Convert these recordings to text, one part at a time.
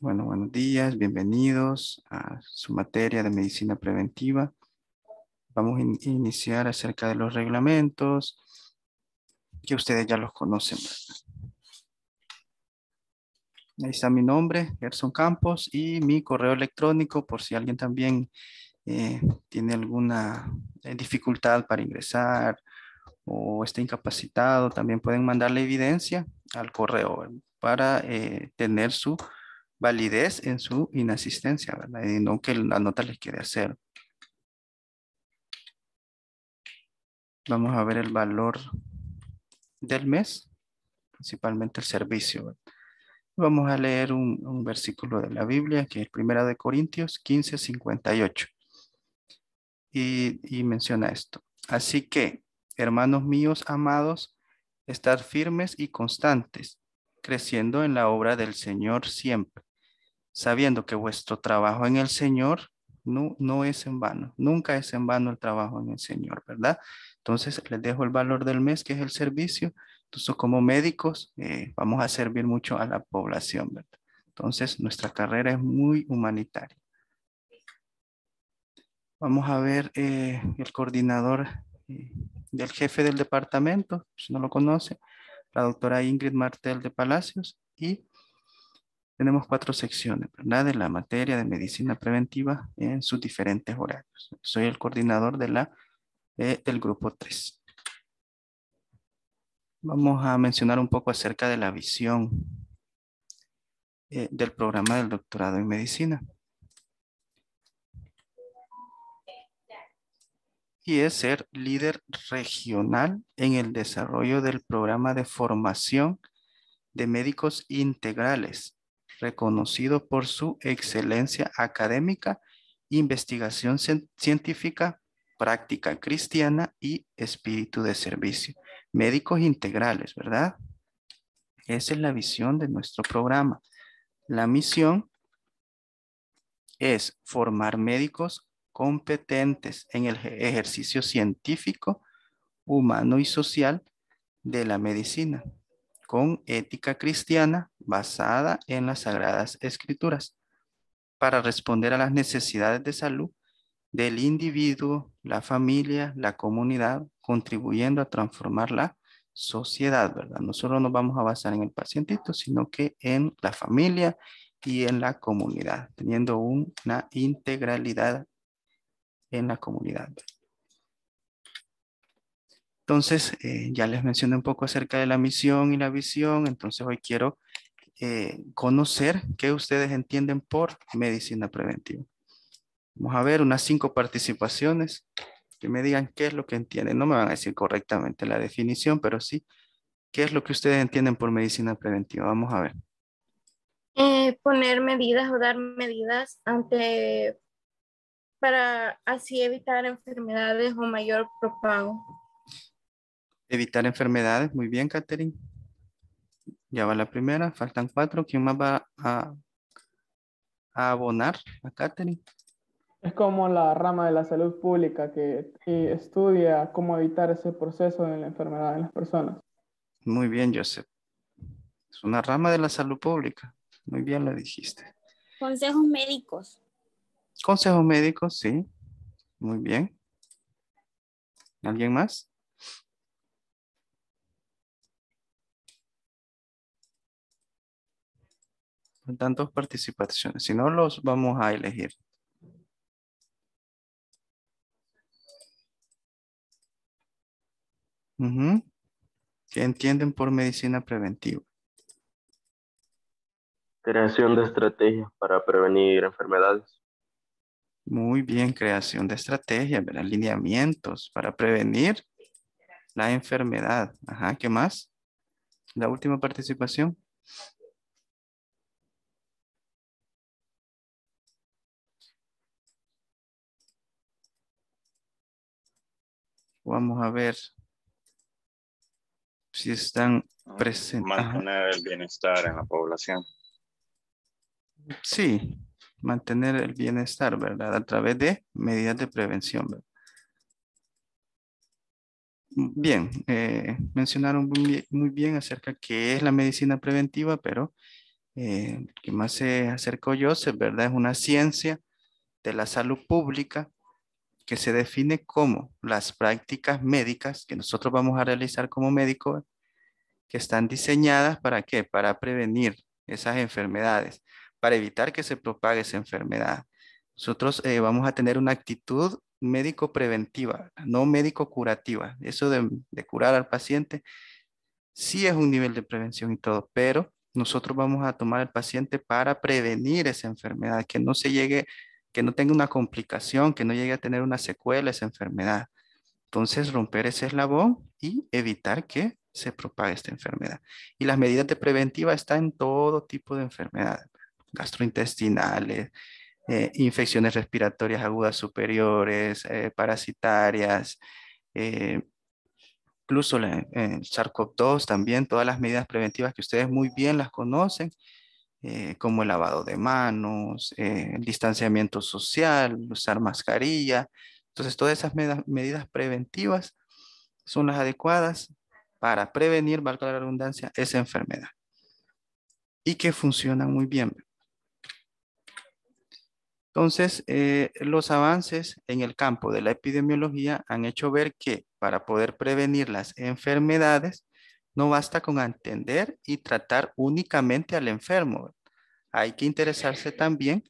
Bueno, buenos días, bienvenidos a su materia de medicina preventiva. Vamos a iniciar acerca de los reglamentos, que ustedes ya los conocen. Ahí está mi nombre, Gerson Campos, y mi correo electrónico por si alguien también eh, tiene alguna eh, dificultad para ingresar o está incapacitado, también pueden mandar la evidencia al correo para eh, tener su validez en su inasistencia, ¿verdad? Y no que la nota les quede hacer. Vamos a ver el valor del mes, principalmente el servicio. Vamos a leer un, versículo de la Biblia, que es primera de Corintios 15, 58. Y, y menciona esto. Así que, hermanos míos amados, estar firmes y constantes, creciendo en la obra del Señor siempre, sabiendo que vuestro trabajo en el Señor no, no es en vano, nunca es en vano el trabajo en el Señor, ¿verdad? Entonces les dejo el valor del mes, que es el servicio. Entonces como médicos eh, vamos a servir mucho a la población, ¿verdad? Entonces nuestra carrera es muy humanitaria. Vamos a ver eh, el coordinador eh, del jefe del departamento, si no lo conoce, la doctora Ingrid Martel de Palacios y tenemos cuatro secciones, ¿verdad? De la materia de medicina preventiva en sus diferentes horarios. Soy el coordinador de la, eh, del grupo 3. Vamos a mencionar un poco acerca de la visión eh, del programa del doctorado en medicina. y es ser líder regional en el desarrollo del programa de formación de médicos integrales reconocido por su excelencia académica, investigación científica, práctica cristiana y espíritu de servicio. Médicos integrales, ¿verdad? Esa es la visión de nuestro programa. La misión es formar médicos competentes en el e-, ejercicio científico, humano y social de la medicina con ética cristiana basada en las Sagradas Escrituras para responder a las necesidades de salud del individuo, la familia, la comunidad, contribuyendo a transformar la sociedad, ¿verdad? No solo nos vamos a basar en el pacientito, sino que en la familia y en la comunidad, teniendo una integralidad en la comunidad. Entonces, eh, ya les mencioné un poco acerca de la misión y la visión, entonces hoy quiero eh, conocer qué ustedes entienden por medicina preventiva. Vamos a ver unas cinco participaciones que me digan qué es lo que entienden. No me van a decir correctamente la definición, pero sí qué es lo que ustedes entienden por medicina preventiva. Vamos a ver. Eh, poner medidas o dar medidas ante para así evitar enfermedades o mayor propago. Evitar enfermedades. Muy bien, Katherine. Ya va la primera. Faltan cuatro. ¿Quién más va a, abonar a Katherine? Es como la rama de la salud pública que estudia cómo evitar ese proceso de la enfermedad en las personas. Muy bien, Joseph. Es una rama de la salud pública. Muy bien lo dijiste. Consejos médicos. Consejos médicos, sí. Muy bien. ¿Alguien más? dos participaciones, si no los vamos a elegir. ¿Qué entienden por medicina preventiva? Creación de estrategias para prevenir enfermedades. Muy bien, creación de estrategias, alineamientos para prevenir la enfermedad. Ajá, ¿qué más? La última participación. Vamos a ver si están presentes. Mantener el bienestar en la población. Sí, mantener el bienestar, ¿verdad? A través de medidas de prevención, Bien, eh, mencionaron muy bien, acerca qué es la medicina preventiva, pero eh, que más se acercó yo, ¿verdad? Es una ciencia de la salud pública que se define como las prácticas médicas que nosotros vamos a realizar como médico, que están diseñadas para qué? Para prevenir esas enfermedades, para evitar que se propague esa enfermedad. Nosotros eh, vamos a tener una actitud médico preventiva, no médico curativa. Eso de, de curar al paciente sí es un nivel de prevención y todo, pero nosotros vamos a tomar al paciente para prevenir esa enfermedad, que no se llegue que no tenga una complicación, que no llegue a tener una secuela, esa enfermedad. Entonces, romper ese eslabón y evitar que se propague esta enfermedad. Y las medidas de preventiva están en todo tipo de enfermedades, gastrointestinales, eh, infecciones respiratorias agudas superiores, eh, parasitarias, eh, incluso el sars también, todas las medidas preventivas que ustedes muy bien las conocen, eh, como el lavado de manos, eh, el distanciamiento social, usar mascarilla. Entonces, todas esas medidas preventivas son las adecuadas para prevenir, valga la redundancia, esa enfermedad. Y que funcionan muy bien. Entonces, eh, los avances en el campo de la epidemiología han hecho ver que para poder prevenir las enfermedades, no basta con atender y tratar únicamente al enfermo. Hay que interesarse también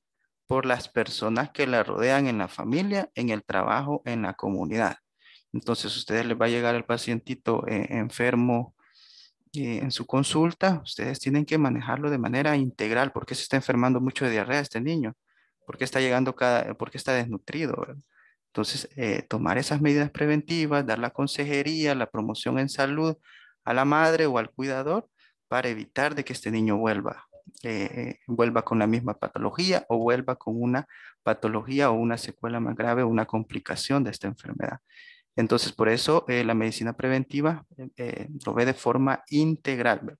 por las personas que la rodean en la familia, en el trabajo, en la comunidad. Entonces, ustedes les va a llegar el pacientito eh, enfermo eh, en su consulta. Ustedes tienen que manejarlo de manera integral. ¿Por qué se está enfermando mucho de diarrea este niño? ¿Por qué está llegando cada, está desnutrido? Entonces, eh, tomar esas medidas preventivas, dar la consejería, la promoción en salud, a la madre o al cuidador para evitar de que este niño vuelva, eh, vuelva con la misma patología o vuelva con una patología o una secuela más grave o una complicación de esta enfermedad. Entonces, por eso eh, la medicina preventiva eh, lo ve de forma integral,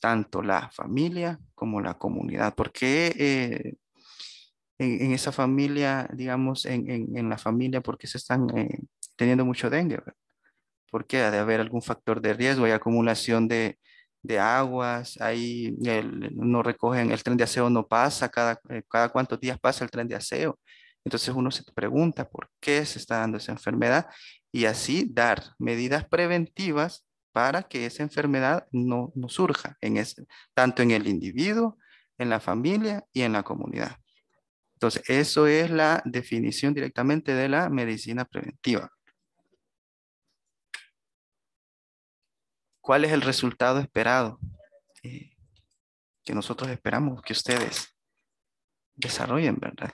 tanto la familia como la comunidad, porque en, en, esa familia, digamos, en, la familia, porque se están teniendo mucho dengue, porque ha de haber algún factor de riesgo, hay acumulación de, aguas, hay, no recogen, el tren de aseo no pasa, cada, eh, cada cuántos días pasa el tren de aseo. Entonces uno se pregunta por qué se está dando esa enfermedad y así dar medidas preventivas para que esa enfermedad no, surja, en ese, tanto en el individuo, en la familia y en la comunidad. Entonces, eso es la definición directamente de la medicina preventiva. ¿Cuál es el resultado esperado eh, que nosotros esperamos que ustedes desarrollen, verdad?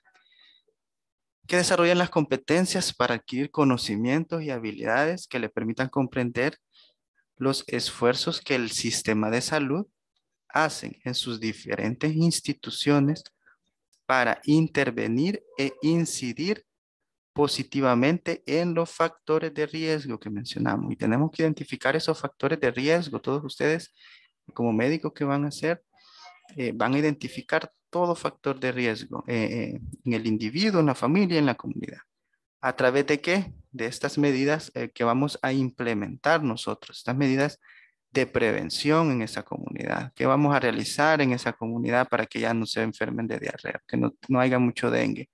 Que desarrollen las competencias para adquirir conocimientos y habilidades que le permitan comprender los esfuerzos que el sistema de salud hace en sus diferentes instituciones para intervenir e incidir positivamente en los factores de riesgo que mencionamos. Y tenemos que identificar esos factores de riesgo. Todos ustedes, como médicos que van a hacer, eh, van a identificar todo factor de riesgo eh, eh, en el individuo, en la familia, en la comunidad. ¿A través de qué? De estas medidas que vamos a implementar nosotros, estas medidas de prevención en esa comunidad. ¿Qué vamos a realizar en esa comunidad para que ya no se enfermen de diarrea, que no, no haya mucho dengue?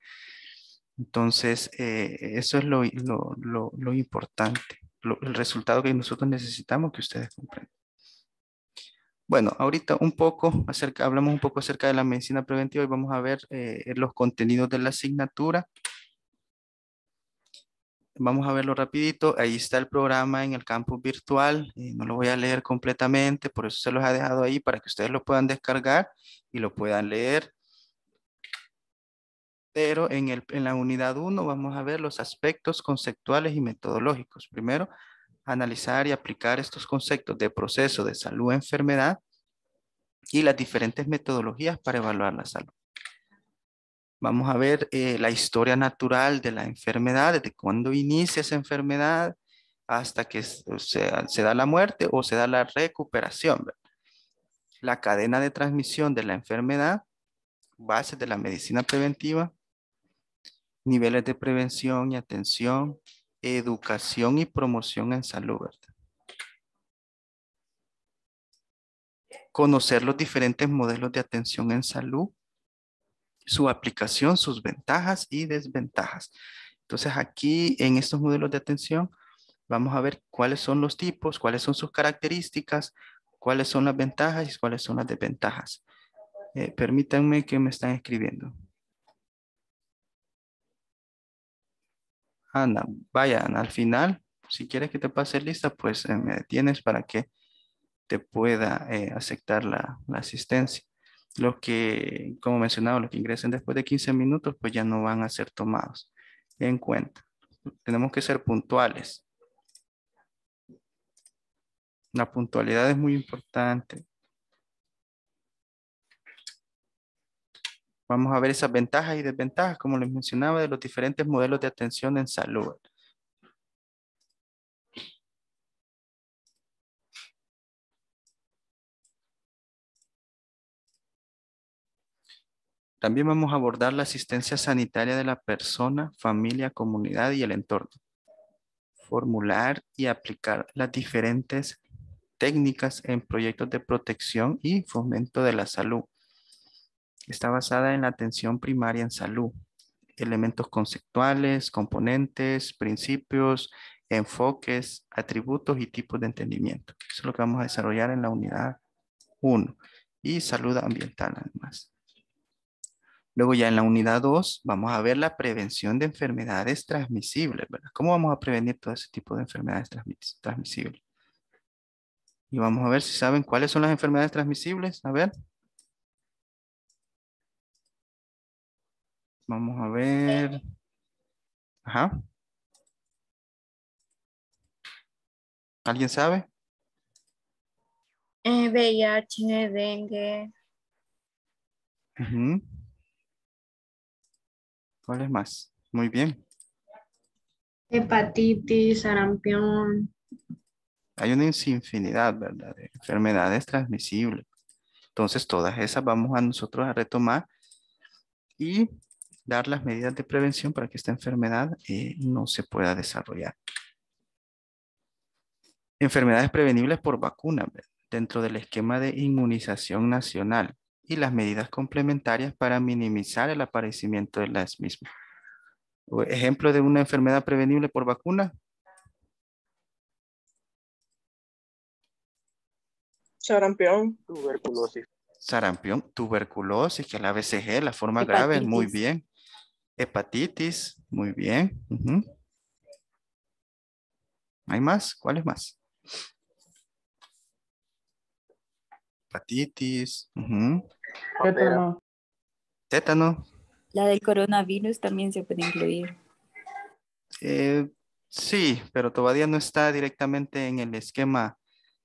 Entonces, eh, e, eso es lo, lo, lo, importante, el resultado que nosotros necesitamos que ustedes comprendan. Bueno, ahorita un poco acerca, hablamos un poco acerca de la medicina preventiva y vamos a ver eh, eh, los contenidos de la asignatura. Vamos a verlo rapidito. Ahí está el programa en el campus virtual. no lo voy a leer completamente, por eso se los ha dejado ahí para que ustedes lo puedan descargar y lo puedan leer pero en, el, en la unidad 1 vamos a ver los aspectos conceptuales y metodológicos. Primero, analizar y aplicar estos conceptos de proceso de salud-enfermedad y las diferentes metodologías para evaluar la salud. Vamos a ver eh, la historia natural de la enfermedad, desde cuándo inicia esa enfermedad hasta que se, se da la muerte o se da la recuperación. La cadena de transmisión de la enfermedad, bases de la medicina preventiva, niveles de prevención y atención, educación y promoción en salud, Conocer los diferentes modelos de atención en salud, su aplicación, sus ventajas y desventajas. Entonces aquí en estos modelos de atención vamos a ver cuáles son los tipos, cuáles son sus características, cuáles son las ventajas y cuáles son las desventajas. Eh, permítanme que me están escribiendo. Ana, vayan al final. Si quieres que te pase lista, pues eh, me detienes para que te pueda eh, aceptar la, la, asistencia. Los que, como mencionaba, los que ingresen después de 15 minutos, pues ya no van a ser tomados en cuenta. Tenemos que ser puntuales. La puntualidad es muy importante. Vamos a ver esas ventajas y desventajas, como les mencionaba, de los diferentes modelos de atención en salud. También vamos a abordar la asistencia sanitaria de la persona, familia, comunidad y el entorno. Formular y aplicar las diferentes técnicas en proyectos de protección y fomento de la salud. Está basada en la atención primaria en salud, elementos conceptuales, componentes, principios, enfoques, atributos y tipos de entendimiento. Eso es lo que vamos a desarrollar en la unidad 1 y salud ambiental además. Luego ya en la unidad 2 vamos a ver la prevención de enfermedades transmisibles, ¿verdad? ¿Cómo vamos a prevenir todo ese tipo de enfermedades transmisibles? Y vamos a ver si saben cuáles son las enfermedades transmisibles. A ver. Vamos a este. ver. Ajá. ¿Alguien sabe? VIH, eh, dengue. ¿Cuál es más? Muy bien. Hepatitis, sarampión. Hay una infinidad, ¿verdad? De enfermedades transmisibles. Entonces, todas esas vamos a nosotros a retomar y dar las medidas de prevención para que esta enfermedad eh, no se pueda desarrollar. Enfermedades prevenibles por vacuna dentro del esquema de inmunización nacional y las medidas complementarias para minimizar el aparecimiento de las mismas. Ejemplo de una enfermedad prevenible por vacuna. Sarampión, tuberculosis. Sarampión, tuberculosis, que la BCG, la forma grave, muy bien. Hepatitis, muy bien. ¿Hay más? es más? Hepatitis. Tétano. Tétano. La del coronavirus también se puede incluir. Eh, sí, pero todavía no está directamente en el esquema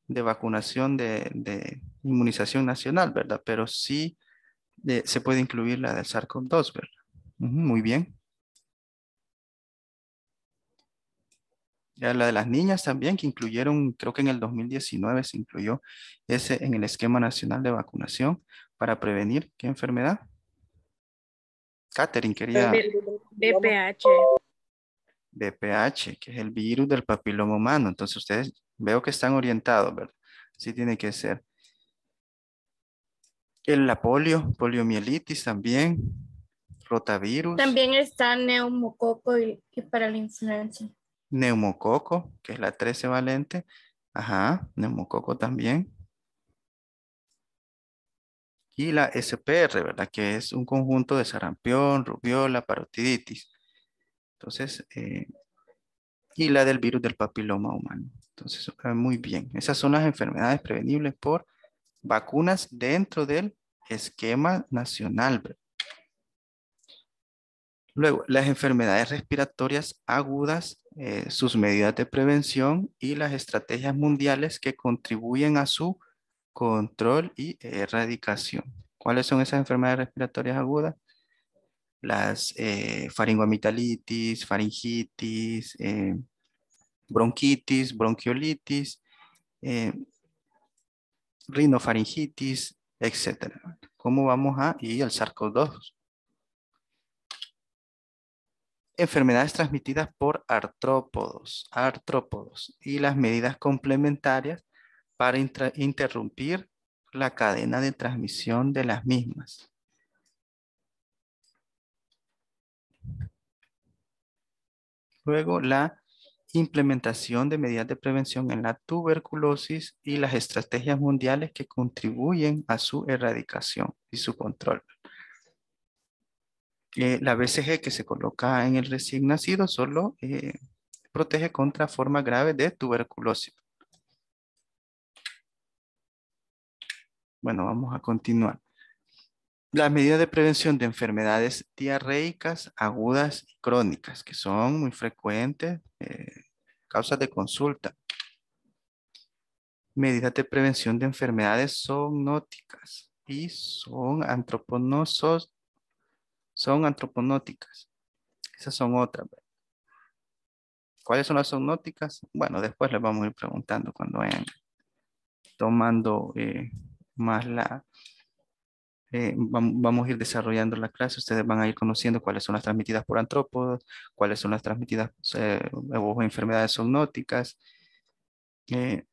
de vacunación de, inmunización nacional, ¿verdad? Pero sí eh, se puede incluir la del SARS-CoV-2, ¿verdad? Muy bien. Ya la de las niñas también, que incluyeron, creo que en el 2019 se incluyó ese en el esquema nacional de vacunación para prevenir qué enfermedad. Catherine quería. BPH. BPH, que es el virus del papiloma humano. Entonces ustedes veo que están orientados, ¿verdad? Así tiene que ser. El la polio, poliomielitis también, rotavirus. También está neumococo y, y para la influenza. Neumococo, que es la 13 valente. Ajá, neumococo también. Y la SPR, ¿verdad? Que es un conjunto de sarampión, rubiola, parotiditis. Entonces, eh, y la del virus del papiloma humano. Entonces, ah, muy bien. Esas son las enfermedades prevenibles por vacunas dentro del esquema nacional. ¿verdad? Luego, las enfermedades respiratorias agudas, eh, sus medidas de prevención y las estrategias mundiales que contribuyen a su control y erradicación. ¿Cuáles son esas enfermedades respiratorias agudas? Las eh, faringitis, eh, bronquitis, bronquiolitis, eh, rinofaringitis, etc. ¿Cómo vamos a? ir al sars 2 enfermedades transmitidas por artrópodos, artrópodos y las medidas complementarias para interrumpir la cadena de transmisión de las mismas. Luego, la implementación de medidas de prevención en la tuberculosis y las estrategias mundiales que contribuyen a su erradicación y su control. Eh, la BCG que se coloca en el recién nacido solo eh, protege contra formas graves de tuberculosis. Bueno, vamos a continuar. Las medidas de prevención de enfermedades diarreicas, agudas y crónicas, que son muy frecuentes, eh, causas de consulta. Medidas de prevención de enfermedades zoonóticas y son antroponosos son antroponóticas. Esas son otras. ¿Cuáles son las zoonóticas? Bueno, después les vamos a ir preguntando cuando vayan tomando eh, más la... Eh, vamos a ir desarrollando la clase, ustedes van a ir conociendo cuáles son las transmitidas por antrópodos, cuáles son las transmitidas eh, o enfermedades zoonóticas, eh,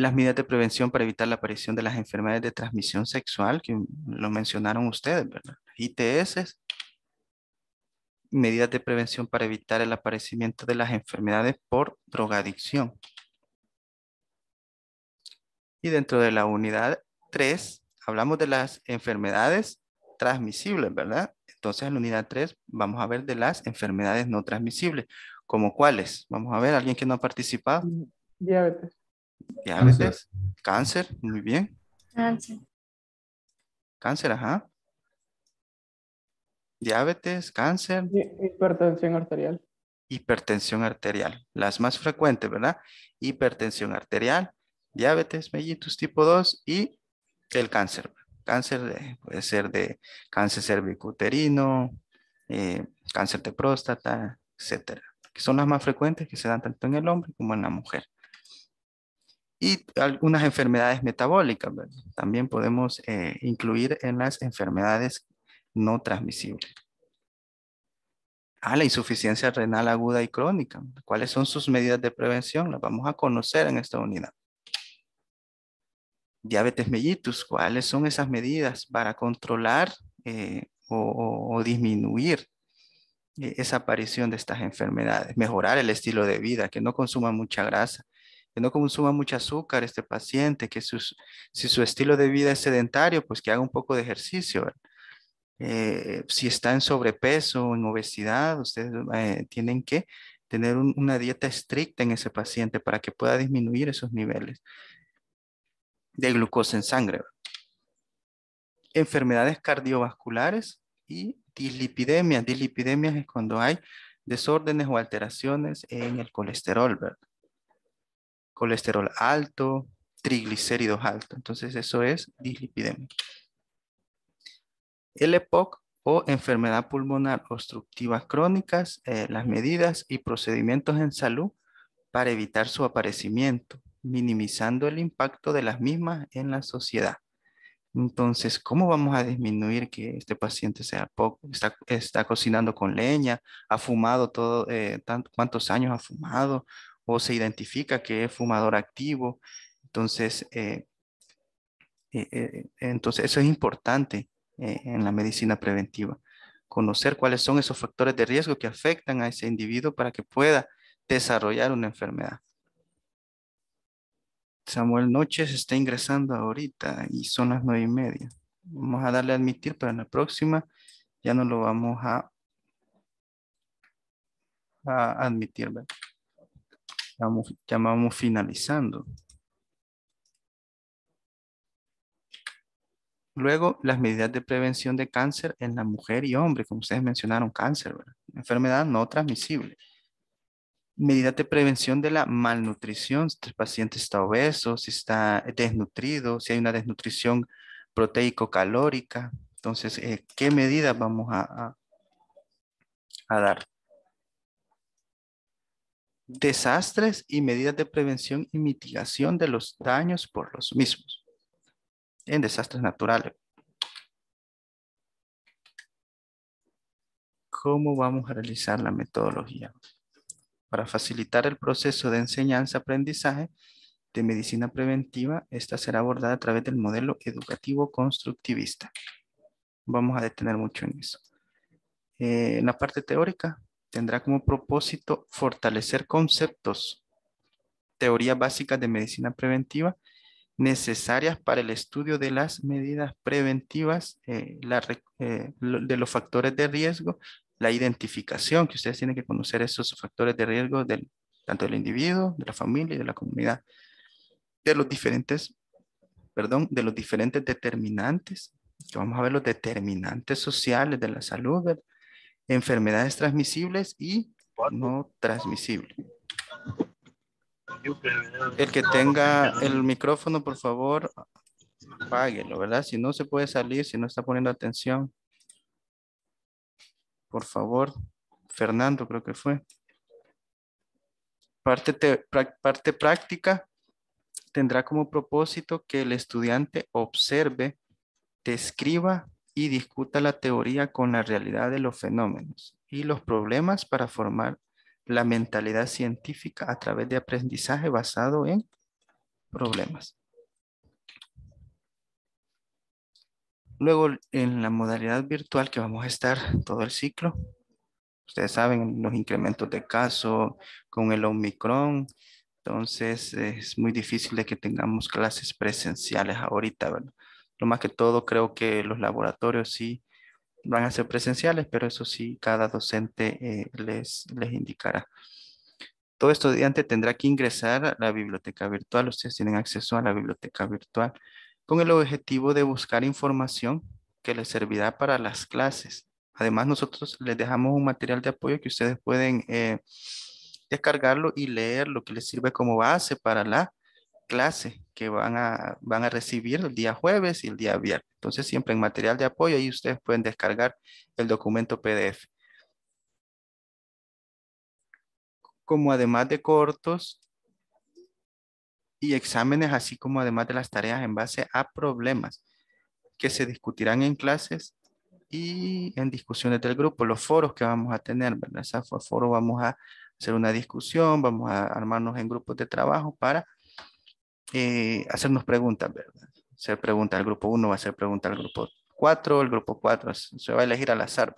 las medidas de prevención para evitar la aparición de las enfermedades de transmisión sexual, que lo mencionaron ustedes, ¿verdad? ITS, medidas de prevención para evitar el aparecimiento de las enfermedades por drogadicción. Y dentro de la unidad 3, hablamos de las enfermedades transmisibles, ¿verdad? Entonces, en la unidad 3 vamos a ver de las enfermedades no transmisibles. ¿Como cuáles? Vamos a ver, ¿alguien que no ha participado? Diabetes. Diabetes. Cáncer. Muy bien. Cáncer. Cáncer, ajá. Diabetes, cáncer. Hipertensión arterial. Hipertensión arterial. Las más frecuentes, ¿verdad? Hipertensión arterial, diabetes, mellitus tipo 2 y el cáncer. Cáncer puede ser de cáncer cervicuterino, eh, cáncer de próstata, etcétera. Que son las más frecuentes que se dan tanto en el hombre como en la mujer y algunas enfermedades metabólicas. También podemos eh, incluir en las enfermedades no transmisibles. Ah, la insuficiencia renal aguda y crónica. ¿Cuáles son sus medidas de prevención? Las vamos a conocer en esta unidad. Diabetes mellitus. ¿Cuáles son esas medidas para controlar eh, o, disminuir eh, esa aparición de estas enfermedades? Mejorar el estilo de vida, que no consuma mucha grasa que no consuma mucho azúcar este paciente, que si su estilo de vida es sedentario, pues que haga un poco de ejercicio. Eh, si está en sobrepeso, en obesidad, ustedes eh, tienen que tener una dieta estricta en ese paciente para que pueda disminuir esos niveles de glucosa en sangre. Enfermedades cardiovasculares y dislipidemias. Dislipidemias es cuando hay desórdenes o alteraciones en el colesterol, ¿verdad? colesterol alto, triglicéridos altos. Entonces eso es dislipidemia. El EPOC o enfermedad pulmonar obstructiva crónicas, eh, las medidas y procedimientos en salud para evitar su aparecimiento, minimizando el impacto de las mismas en la sociedad. Entonces, ¿cómo vamos a disminuir que este paciente sea poco, está, cocinando con leña, ha fumado todo, eh, tanto, cuántos años ha fumado, se identifica que es fumador activo. Entonces, eh, eh, eh, entonces eso es importante en la medicina preventiva, conocer cuáles son esos factores de riesgo que afectan a ese individuo para que pueda desarrollar una enfermedad. Samuel Noches está ingresando ahorita y son las nueve y media. Vamos a darle a admitir, pero en la próxima ya no lo vamos a, a admitir. Llamamos finalizando. Luego, las medidas de prevención de cáncer en la mujer y hombre, como ustedes mencionaron, cáncer, enfermedad no transmisible. Medidas de prevención de la malnutrición, si el paciente está obeso, si está desnutrido, si hay una desnutrición proteico-calórica. Entonces, eh, ¿qué medidas vamos a, a dar? desastres y medidas de prevención y mitigación de los daños por los mismos en desastres naturales. ¿Cómo vamos a realizar la metodología? Para facilitar el proceso de enseñanza-aprendizaje de medicina preventiva, esta será abordada a través del modelo educativo constructivista. Vamos a detener mucho en eso. Eh, en la parte teórica, tendrá como propósito fortalecer conceptos, teorías básicas de medicina preventiva necesarias para el estudio de las medidas preventivas, eh, eh, de los factores de riesgo, la identificación, que ustedes tienen que conocer esos factores de riesgo del, tanto del individuo, de la familia y de la comunidad, de los diferentes, perdón, de los diferentes determinantes, que vamos a ver los determinantes sociales de la salud, enfermedades transmisibles y no transmisibles. El que tenga el micrófono, por favor, apáguelo, ¿verdad? Si no se puede salir, si no está poniendo atención. Por favor, Fernando creo que fue. Parte, parte práctica tendrá como propósito que el estudiante observe, describa y discuta la teoría con la realidad de los fenómenos y los problemas para formar la mentalidad científica a través de aprendizaje basado en problemas. Luego, en la modalidad virtual que vamos a estar todo el ciclo, ustedes saben los incrementos de caso con el Omicron, entonces es muy difícil de que tengamos clases presenciales ahorita, ¿verdad? Lo más que todo creo que los laboratorios sí van a ser presenciales, pero eso sí, cada docente eh, les, les indicará. Todo estudiante tendrá que ingresar a la biblioteca virtual. Ustedes tienen acceso a la biblioteca virtual con el objetivo de buscar información que les servirá para las clases. Además, nosotros les dejamos un material de apoyo que ustedes pueden eh, descargarlo y leer, lo que les sirve como base para la clases que van a, van a recibir el día jueves y el día viernes. Entonces, siempre en material de apoyo, ahí ustedes pueden descargar el documento PDF. Como además de cortos y exámenes, así como además de las tareas en base a problemas que se discutirán en clases y en discusiones del grupo, los foros que vamos a tener, ¿verdad? Ese foro vamos a hacer una discusión, vamos a armarnos en grupos de trabajo para eh, hacernos preguntas, ¿verdad? Hacer preguntas al grupo 1, va a hacer pregunta al grupo 4, el grupo 4 se va a elegir al azar.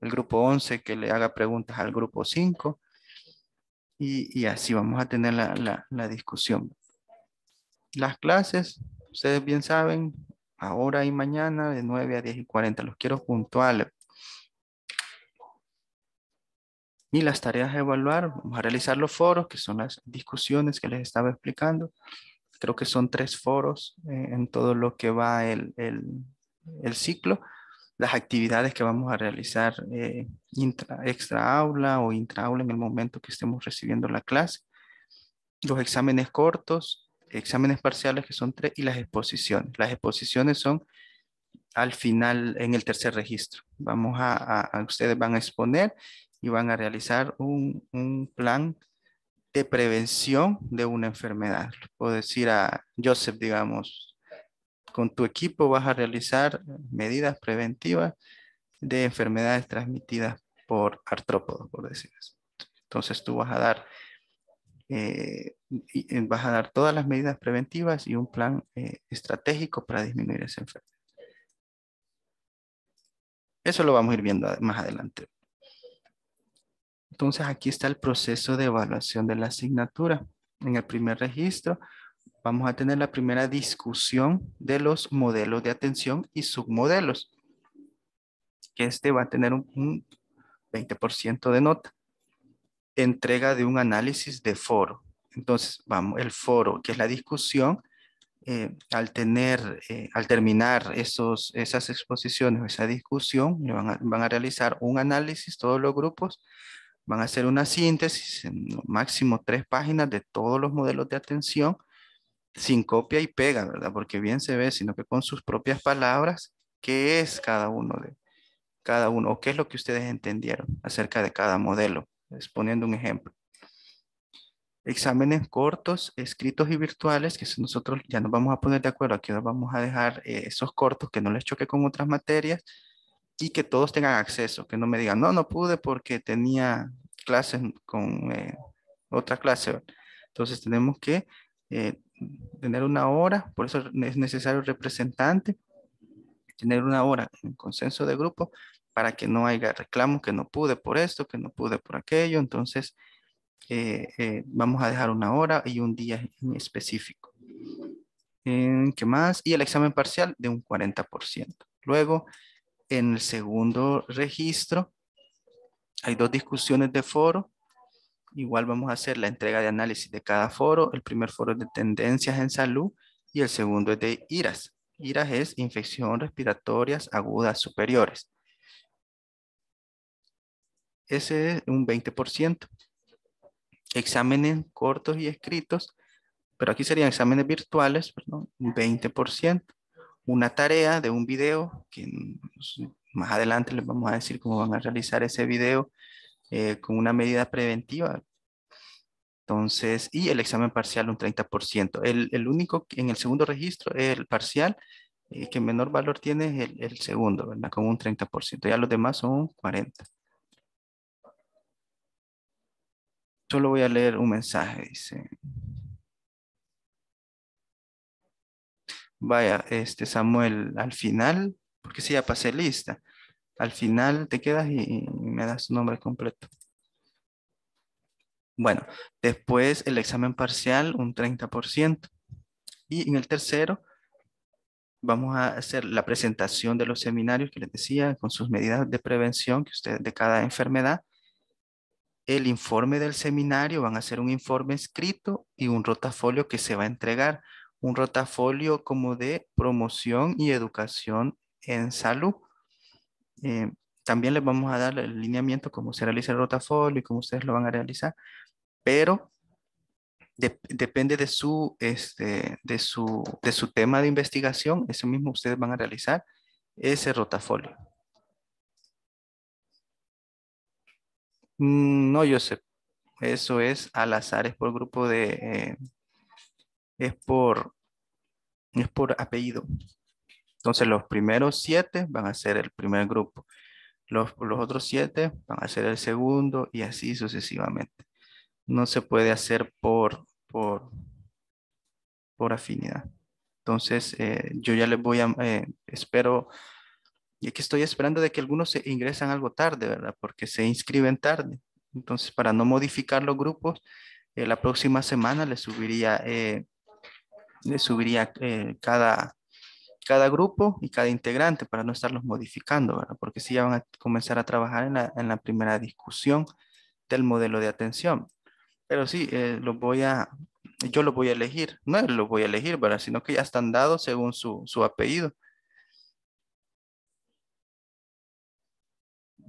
El grupo 11 que le haga preguntas al grupo 5. Y, así vamos a tener la, la discusión. Las clases, ustedes bien saben, ahora y mañana de 9 a 10 y 40. Los quiero puntuales. Y las tareas a evaluar, vamos a realizar los foros, que son las discusiones que les estaba explicando creo que son tres foros eh, en, todo lo que va el, el, ciclo, las actividades que vamos a realizar eh, extra aula o intra aula en el momento que estemos recibiendo la clase, los exámenes cortos, exámenes parciales que son tres y las exposiciones. Las exposiciones son al final en el tercer registro. Vamos a ustedes van a exponer y van a realizar un, un plan de prevención de una enfermedad. O decir a Joseph, digamos, con tu equipo vas a realizar medidas preventivas de enfermedades transmitidas por artrópodos, por decir Entonces tú vas a dar, eh, vas a dar todas las medidas preventivas y un plan eh, estratégico para disminuir esa enfermedad. Eso lo vamos a ir viendo más adelante. Entonces aquí está el proceso de evaluación de la asignatura. En el primer registro vamos a tener la primera discusión de los modelos de atención y submodelos. Que este va a tener un, 20% de nota. Entrega de un análisis de foro. Entonces, vamos, el foro, que es la discusión, eh, al tener, eh, al terminar esos, esas exposiciones, esa discusión, van a realizar un análisis todos los grupos Van a hacer una síntesis, máximo tres páginas de todos los modelos de atención, sin copia y pega, ¿verdad? Porque bien se ve, sino que con sus propias palabras, qué es cada uno de cada uno, o qué es lo que ustedes entendieron acerca de cada modelo, exponiendo un ejemplo. Exámenes cortos, escritos y virtuales, que nosotros ya nos vamos a poner de acuerdo, aquí vamos a dejar eh, esos cortos que no les choque con otras materias, y que todos tengan acceso, que no me digan, no, no pude porque tenía clases con eh, otra clase. Entonces tenemos que eh, tener una hora, por eso es necesario representante, tener una hora en consenso de grupo para que no haya reclamos que no pude por esto, que no pude por aquello. Entonces eh, vamos a dejar una hora y un día en específico. ¿Qué más? Y el examen parcial de un 40%. Luego, en el segundo registro hay dos discusiones de foro. Igual vamos a hacer la entrega de análisis de cada foro. El primer foro es de tendencias en salud y el segundo es de IRAS. IRAS es infección respiratorias agudas superiores. Ese es un 20%. Exámenes cortos y escritos, pero aquí serían exámenes virtuales, un 20% una tarea de un video, que pues, más adelante les vamos a decir cómo van a realizar ese video eh, con una medida preventiva. Entonces, y el examen parcial un 30%. El, el único en el segundo registro el parcial, eh, que menor valor tiene es el, segundo, ¿verdad? Con un 30%. Ya los demás son un 40%. Solo voy a leer un mensaje, dice. vaya, este Samuel, al final, porque si ya pasé lista, al final te quedas y, me das tu nombre completo. Bueno, después el examen parcial, un 30%. Y en el tercero, vamos a hacer la presentación de los seminarios que les decía, con sus medidas de prevención que de cada enfermedad. El informe del seminario, van a ser un informe escrito y un rotafolio que se va a entregar un rotafolio como de promoción y educación en salud. Eh, también les vamos a dar el lineamiento, cómo se realiza el rotafolio y cómo ustedes lo van a realizar, pero depende de su, este, de, de su tema de investigación, eso mismo ustedes van a realizar ese rotafolio. Mm, no, yo sé. Eso es al azar, es por grupo de, eh, es por, es por apellido. Entonces los primeros siete van a ser el primer grupo. Los, otros siete van a ser el segundo y así sucesivamente. No se puede hacer por, por, por afinidad. Entonces, eh, yo ya les voy a, eh, espero, y que estoy esperando de que algunos se ingresan algo tarde, ¿verdad? Porque se inscriben tarde. Entonces, para no modificar los grupos, eh, la próxima semana les subiría subiría eh, cada, cada grupo y cada integrante para no estarlos modificando, ¿verdad? Porque si ya van a comenzar a trabajar en la, primera discusión del modelo de atención. Pero sí, eh, voy a, yo los voy a elegir, no los voy a elegir, ¿verdad? Sino que ya están dados según su, apellido.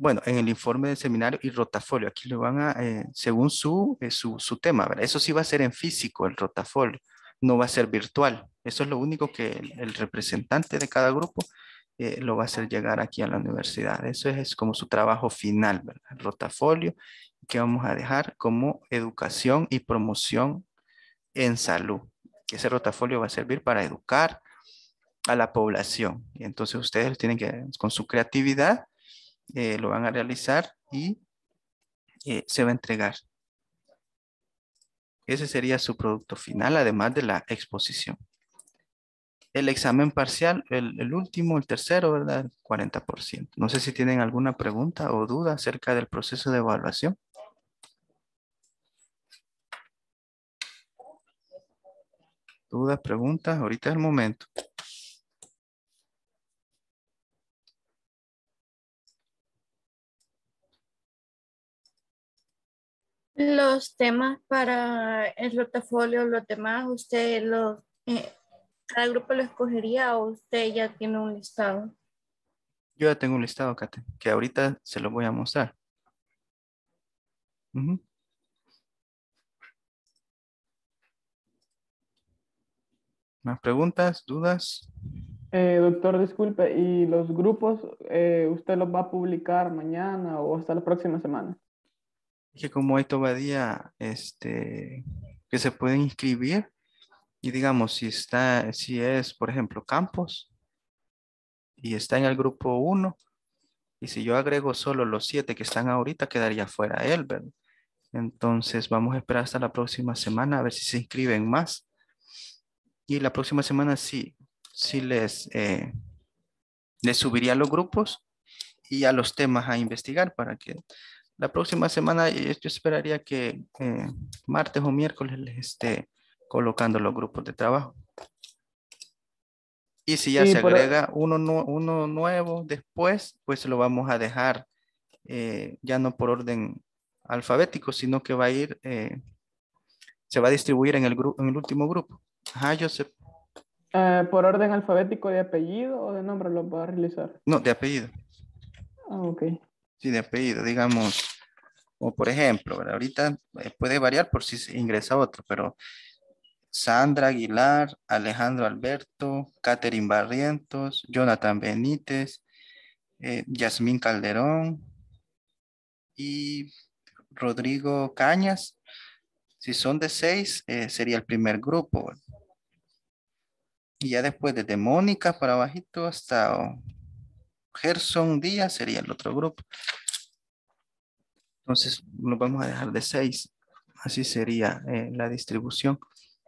bueno, en el informe de seminario y rotafolio. Aquí lo van a, eh, según su, tema, Eso sí va a ser en físico, el rotafolio no va a ser virtual. Eso es lo único que el, representante de cada grupo eh, lo va a hacer llegar aquí a la universidad. Eso es, como su trabajo final, ¿verdad? El rotafolio que vamos a dejar como educación y promoción en salud. Ese rotafolio va a servir para educar a la población. Entonces ustedes tienen que, con su creatividad, eh, lo van a realizar y eh, se va a entregar ese sería su producto final, además de la exposición. El examen parcial, el, último, el tercero, ¿verdad? 40%. No sé si tienen alguna pregunta o duda acerca del proceso de evaluación. dudas, preguntas, ahorita es el momento. Los temas para el portafolio, los demás, usted los, eh, cada grupo lo escogería o usted ya tiene un listado. Yo ya tengo un listado, Kate, que ahorita se lo voy a mostrar. ¿Más preguntas, dudas? Eh, doctor, disculpe, ¿y los grupos eh, usted los va a publicar mañana o hasta la próxima semana? que como hay todavía este, que se pueden inscribir y digamos si está, si es por ejemplo Campos y está en el grupo 1 y si yo agrego solo los siete que están ahorita quedaría fuera él, ¿verdad? Entonces vamos a esperar hasta la próxima semana a ver si se inscriben más. Y la próxima semana sí, sí les, eh, les subiría a los grupos y a los temas a investigar para que la próxima semana yo esperaría que eh, martes o miércoles les esté colocando los grupos de trabajo. Y si ya se agrega uno, nuevo después, pues lo vamos a dejar eh, ya no por orden alfabético, sino que va a ir, eh, se va a distribuir en el, en el último grupo. ¿Por orden alfabético de apellido o de nombre lo va a realizar? No, de apellido. Ah, ok sí, de apellido, digamos, o por ejemplo, ahorita eh, puede variar por si ingresa otro, pero Sandra Aguilar, Alejandro Alberto, Catherine Barrientos, Jonathan Benítez, eh, Yasmín Calderón y Rodrigo Cañas. Si son de seis, eh, sería el primer grupo. Y ya después, desde Mónica para abajito hasta Gerson Díaz sería el otro grupo. Entonces nos vamos a dejar de 6. Así sería eh, la distribución.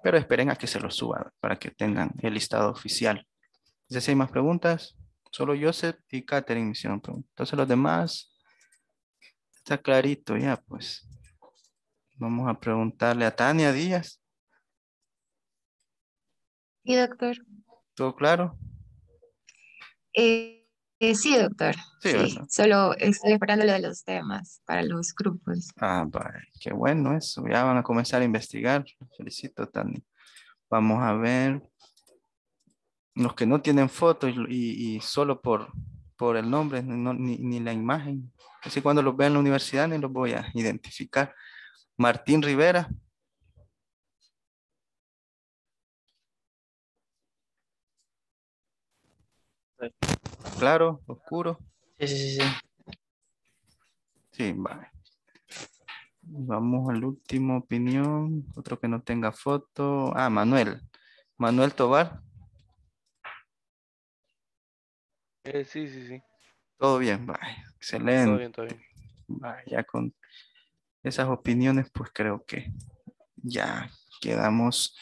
Pero esperen a que se lo suba para que tengan el listado oficial. si hay más preguntas, solo Joseph y Katherine me hicieron preguntas. Entonces los demás, está clarito ya pues. Vamos a preguntarle a Tania Díaz. Sí, doctor. ¿Todo claro? Eh, eh, sí, doctor. Sí, solo estoy esperando de los temas para los grupos. Ah, Qué bueno eso. Ya van a comenzar a investigar. Felicito, Tani. Vamos a ver. Los que no tienen fotos y, y, solo por, por el nombre, ni, ni, la imagen. Así cuando los vean en la universidad ni los voy a identificar. Martín Rivera claro, oscuro. Sí, sí, sí. Sí, vale. Vamos al último opinión. Otro que no tenga foto. Ah, Manuel. Manuel Tobar. Eh, sí, sí, sí. Todo bien, vale. Excelente. Todo bien, todo bien. Vale, ya con esas opiniones, pues creo que ya quedamos.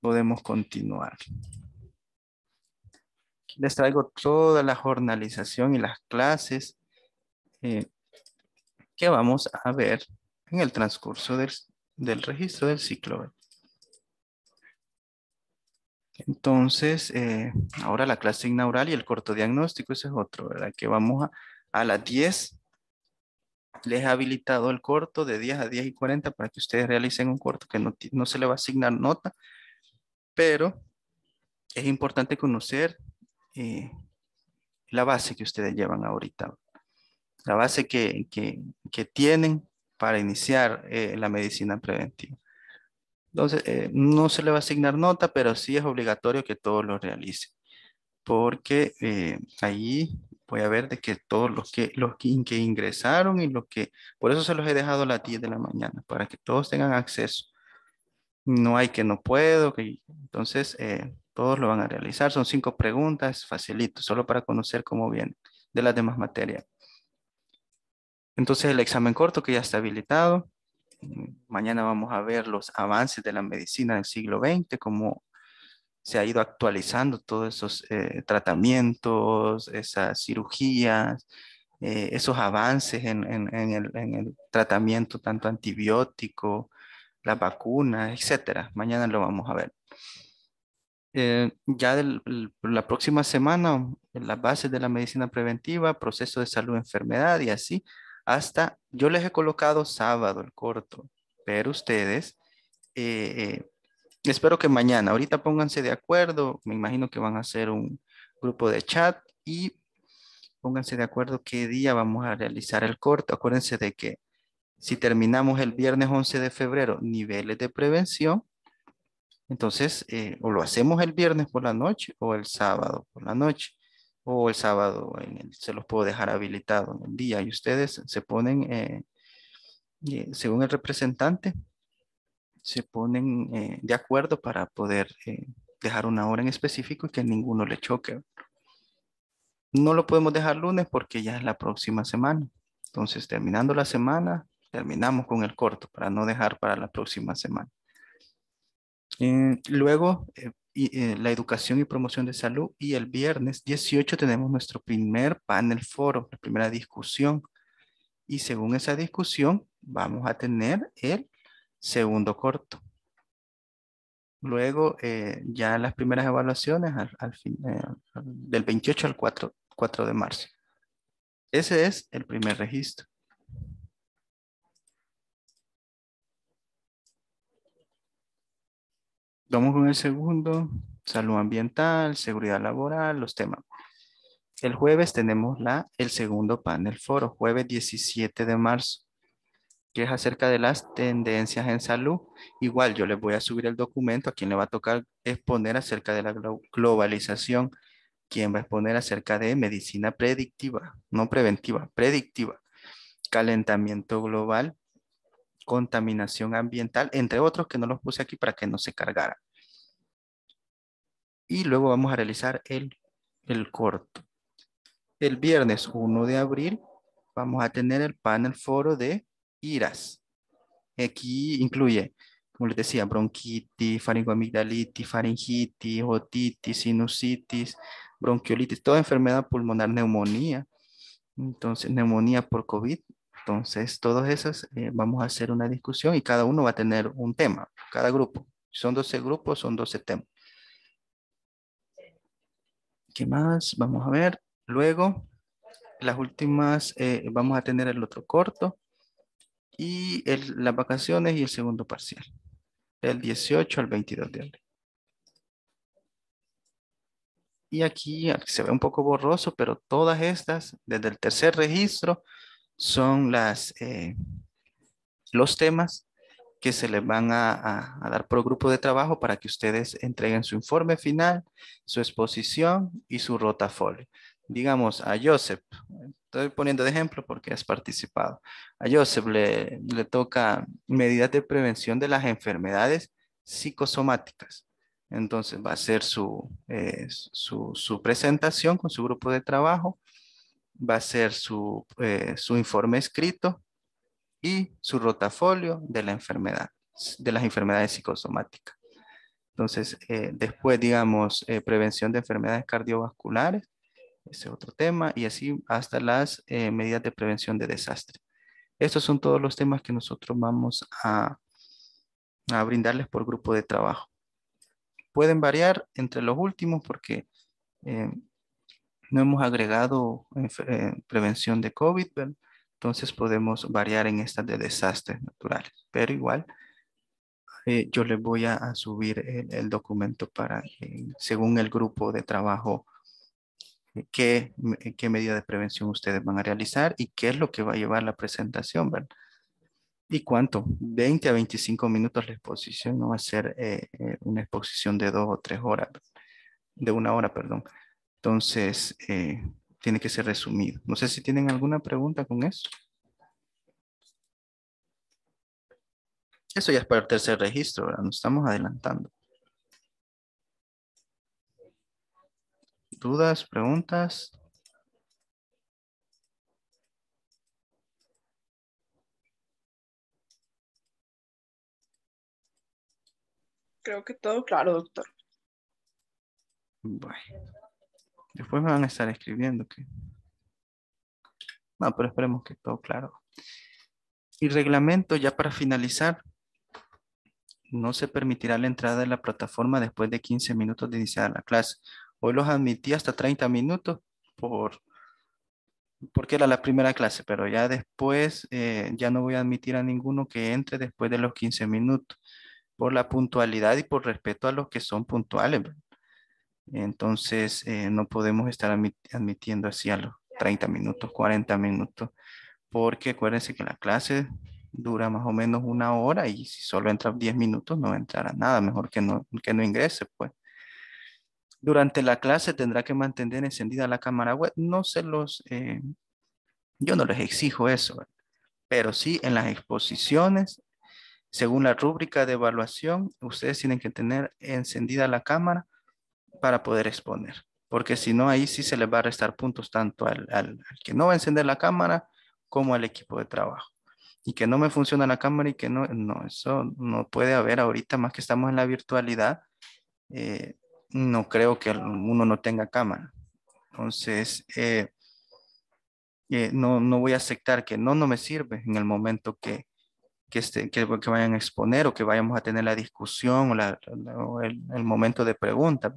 Podemos continuar les traigo toda la jornalización y las clases eh, que vamos a ver en el transcurso del, del registro del ciclo. Entonces, eh, ahora la clase inaugural y el corto diagnóstico, ese es otro, ¿verdad? Que vamos a, a las 10. Les he habilitado el corto de 10 a 10 y 40 para que ustedes realicen un corto que no, no se le va a asignar nota, pero es importante conocer eh, la base que ustedes llevan ahorita, la base que, que, tienen para iniciar eh, la medicina preventiva. Entonces, eh, no se le va a asignar nota, pero sí es obligatorio que todos lo realicen, porque ahí voy a ver de que todos los que, los que, ingresaron y los que, por eso se los he dejado a las 10 de la mañana, para que todos tengan acceso. No hay que no puedo, que, entonces todos lo van a realizar. Son cinco preguntas, facilito, solo para conocer cómo viene de las demás materias. Entonces el examen corto que ya está habilitado. Mañana vamos a ver los avances de la medicina del siglo XX, cómo se ha ido actualizando todos esos eh, tratamientos, esas cirugías, eh, esos avances en, el, tratamiento tanto antibiótico, las vacunas, etcétera. Mañana lo vamos a ver. Eh, ya del, la próxima semana, las bases de la medicina preventiva, proceso de salud, enfermedad y así, hasta yo les he colocado sábado el corto, pero ustedes, eh, eh, espero que mañana, ahorita pónganse de acuerdo, me imagino que van a hacer un grupo de chat y pónganse de acuerdo qué día vamos a realizar el corto. Acuérdense de que si terminamos el viernes 11 de febrero, niveles de prevención, entonces, eh, o lo hacemos el viernes por la noche o el sábado por la noche. O el sábado se los puedo dejar habilitado en el día y ustedes se ponen, eh, eh, según el representante, se ponen de acuerdo para poder dejar una hora en específico y que ninguno le choque. No lo podemos dejar lunes porque ya es la próxima semana. Entonces, terminando la semana, terminamos con el corto para no dejar para la próxima semana. Mm, luego, eh, eh, la educación y promoción de salud. Y el viernes 18 tenemos nuestro primer panel foro, la primera discusión. Y según esa discusión, vamos a tener el segundo corto. Luego, eh, ya las primeras evaluaciones al, fin, del 28 al 4, 4 de marzo. Ese es el primer registro. Vamos con el segundo, salud ambiental, seguridad laboral, los temas. El jueves tenemos la, el segundo panel foro, jueves 17 de marzo, que es acerca de las tendencias en salud. Igual yo les voy a subir el documento a quien le va a tocar exponer acerca de la globalización, quien va a exponer acerca de medicina predictiva, no preventiva, predictiva, calentamiento global, contaminación ambiental, entre otros que no los puse aquí para que no se cargaran y luego vamos a realizar el, el corto. El viernes 1 de abril vamos a tener el panel foro de iras. Aquí incluye, como les decía, bronquitis, faringoamigdalitis, faringitis, otitis, sinusitis, bronquiolitis, toda enfermedad pulmonar, neumonía. Entonces, neumonía por COVID. Entonces, todas esas eh, vamos a hacer una discusión y cada uno va a tener un tema, cada grupo. son 12 grupos, son 12 temas. ¿Qué más? Vamos a ver. Luego, las últimas, eh, vamos a tener el otro corto y las vacaciones y el segundo parcial, del 18 al 22 de abril. Y aquí se ve un poco borroso, pero todas estas, desde el tercer registro, son las, eh, los temas que se les van a, dar por grupo de trabajo para que ustedes entreguen su informe final, su exposición y su rotafolio. Digamos, a Joseph, estoy poniendo de ejemplo porque has participado, a Joseph le, toca medidas de prevención de las enfermedades psicosomáticas. Entonces va a ser eh, su, presentación con su grupo de trabajo, va a ser su, eh, su informe escrito su rotafolio de la enfermedad, de las enfermedades psicosomáticas. Entonces, eh, después, digamos, eh, prevención de enfermedades cardiovasculares, ese otro tema, y así hasta las eh, medidas de prevención de desastre. Estos son todos los temas que nosotros vamos a, brindarles por grupo de trabajo. Pueden variar entre los últimos porque no hemos agregado prevención de COVID, entonces podemos variar en estas de desastres naturales, pero igual eh, yo les voy a, subir el, documento para, según el grupo de trabajo, eh, qué, eh, qué medida de prevención ustedes van a realizar y qué es lo que va a llevar la presentación, ¿verdad? ¿Y cuánto? 20 a 25 minutos la exposición, no va a ser una exposición de dos o tres horas, de una hora, perdón. Entonces, eh, tiene que ser resumido. No sé si tienen alguna pregunta con eso. Eso ya es para el tercer registro, ¿verdad? Nos estamos adelantando. ¿Dudas, preguntas? Creo que todo claro, doctor. Bueno. Después me van a estar escribiendo que... No, pero esperemos que todo claro. Y reglamento, ya para finalizar, no se permitirá la entrada de la plataforma después de 15 minutos de iniciar la clase. Hoy los admití hasta 30 minutos por, porque era la primera clase, pero ya después eh, ya no voy a admitir a ninguno que entre después de los 15 minutos por la puntualidad y por respeto a los que son puntuales. Entonces, eh, no podemos estar admitiendo así a los 30 minutos, 40 minutos, porque acuérdense que la clase dura más o menos una hora y si solo entra 10 minutos no entrará nada, mejor que no, que no ingrese, pues. Durante la clase tendrá que mantener encendida la cámara web. No se los, eh, yo no les exijo eso, pero sí en las exposiciones, según la rúbrica de evaluación, ustedes tienen que tener encendida la cámara para poder exponer, porque si no, ahí sí se les va a restar puntos tanto al, que no va a encender la cámara como al equipo de trabajo. Y que no me funciona la cámara y que no, no, eso no puede haber ahorita, más que estamos en la virtualidad, eh, no creo que uno no tenga cámara. Entonces, eh, eh, no, voy a aceptar que no, no me sirve en el momento que, que, este, que, vayan a exponer o que vayamos a tener la discusión o, el, momento de pregunta.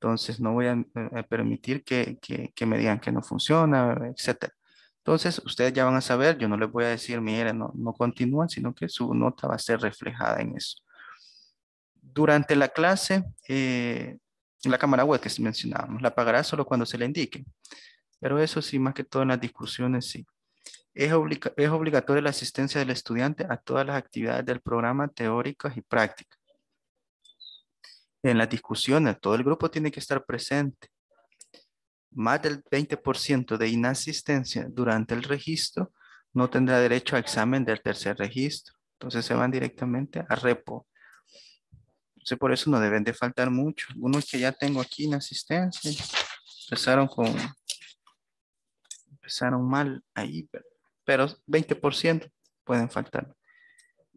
Entonces, no voy a, eh, permitir que, me digan que no funciona, etc. Entonces, ustedes ya van a saber, yo no les voy a decir, mira, no, no continúan, sino que su nota va a ser reflejada en eso. Durante la clase, eh, la cámara web que mencionábamos, la pagará solo cuando se le indique. Pero eso sí, más que todo en las discusiones, sí. Es, obliga es obligatoria la asistencia del estudiante a todas las actividades del programa teóricas y prácticas en las discusiones, todo el grupo tiene que estar presente. Más del 20% de inasistencia durante el registro no tendrá derecho a examen del tercer registro. Entonces se van directamente a repo. por eso no deben de faltar mucho. Algunos que ya tengo aquí inasistencia empezaron con... Empezaron mal ahí, pero, 20% pueden faltar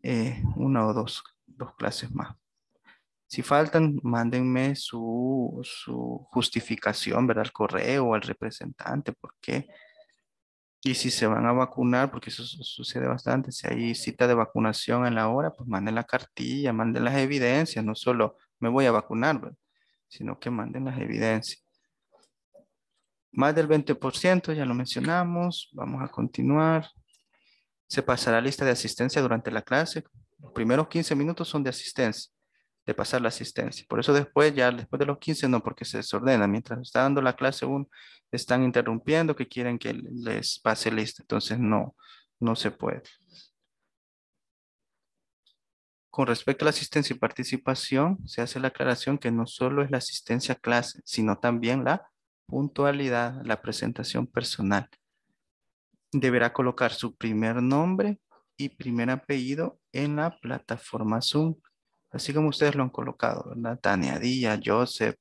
eh, una o dos, dos clases más. Si faltan, mándenme su, justificación, ¿verdad? Al correo al representante, ¿por qué? Y si se van a vacunar, porque eso sucede bastante, si hay cita de vacunación en la hora, pues manden la cartilla, manden las evidencias, no solo me voy a vacunar, sino que manden las evidencias. Más del 20%, ya lo mencionamos, vamos a continuar. Se pasará lista de asistencia durante la clase. Los primeros 15 minutos son de asistencia de pasar la asistencia. Por eso después, ya después de los 15, no, porque se desordena. Mientras está dando la clase uno están interrumpiendo que quieren que les pase lista. Entonces, no, no se puede. Con respecto a la asistencia y participación, se hace la aclaración que no solo es la asistencia a clase, sino también la puntualidad, la presentación personal. Deberá colocar su primer nombre y primer apellido en la plataforma Zoom así como ustedes lo han colocado, ¿verdad? Tania Díaz, Joseph,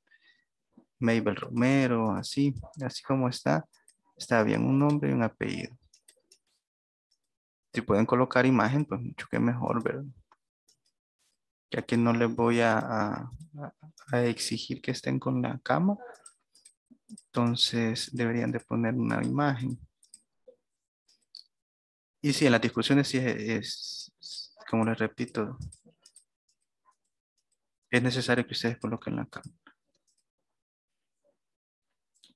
Mabel Romero, así, así como está, está bien un nombre y un apellido. Si pueden colocar imagen, pues mucho que mejor, ¿verdad? Ya que no les voy a, exigir que estén con la cama, entonces deberían de poner una imagen. Y sí, en las discusiones sí es como les repito, es necesario que ustedes coloquen la cámara.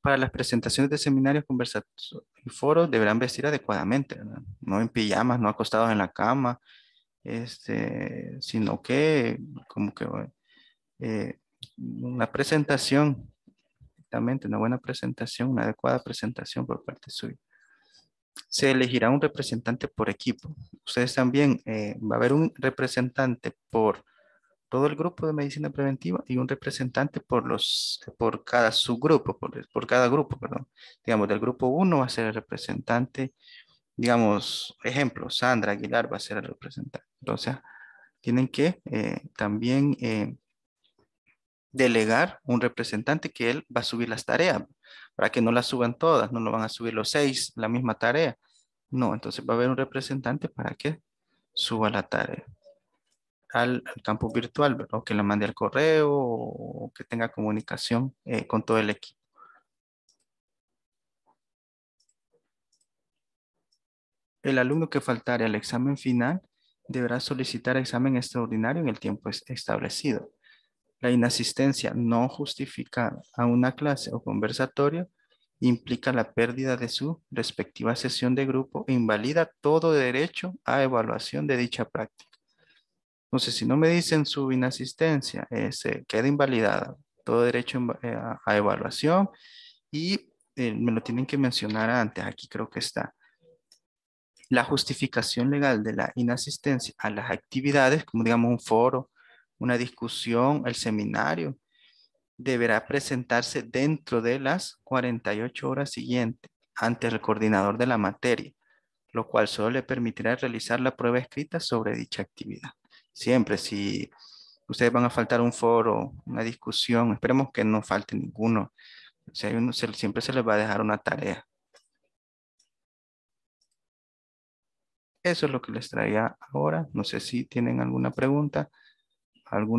Para las presentaciones de seminarios, conversatorios y foros deberán vestir adecuadamente, no en pijamas, no acostados en la cama, este, sino que como que eh, una presentación, una buena presentación, una adecuada presentación por parte suya. Se elegirá un representante por equipo. Ustedes también, eh, va a haber un representante por todo el grupo de medicina preventiva y un representante por, los, por cada subgrupo, por, cada grupo, perdón. Digamos, del grupo 1 va a ser el representante, digamos, ejemplo, Sandra Aguilar va a ser el representante. sea tienen que eh, también eh, delegar un representante que él va a subir las tareas, para que no las suban todas, no lo van a subir los seis, la misma tarea. No, entonces va a haber un representante para que suba la tarea al, campo virtual, O que le mande el correo o que tenga comunicación eh, con todo el equipo. El alumno que faltare al examen final deberá solicitar examen extraordinario en el tiempo establecido. La inasistencia no justificada a una clase o conversatorio implica la pérdida de su respectiva sesión de grupo e invalida todo derecho a evaluación de dicha práctica. Entonces, si no me dicen su inasistencia, se este, queda invalidada todo derecho eh, a, evaluación y eh, me lo tienen que mencionar antes, aquí creo que está. La justificación legal de la inasistencia a las actividades, como digamos un foro, una discusión, el seminario, deberá presentarse dentro de las 48 horas siguientes ante el coordinador de la materia, lo cual solo le permitirá realizar la prueba escrita sobre dicha actividad siempre, si ustedes van a faltar un foro, una discusión, esperemos que no falte ninguno. siempre se les va a dejar una tarea. Eso es lo que les traía ahora. No sé si tienen alguna pregunta, alguna